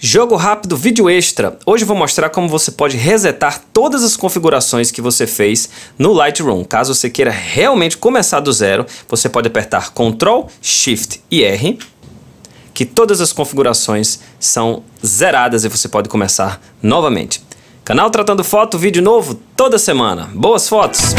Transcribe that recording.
Jogo rápido, vídeo extra. Hoje vou mostrar como você pode resetar todas as configurações que você fez no Lightroom. Caso você queira realmente começar do zero, você pode apertar Ctrl, Shift e R, que todas as configurações são zeradas e você pode começar novamente. Canal Tratando Foto, vídeo novo toda semana. Boas fotos!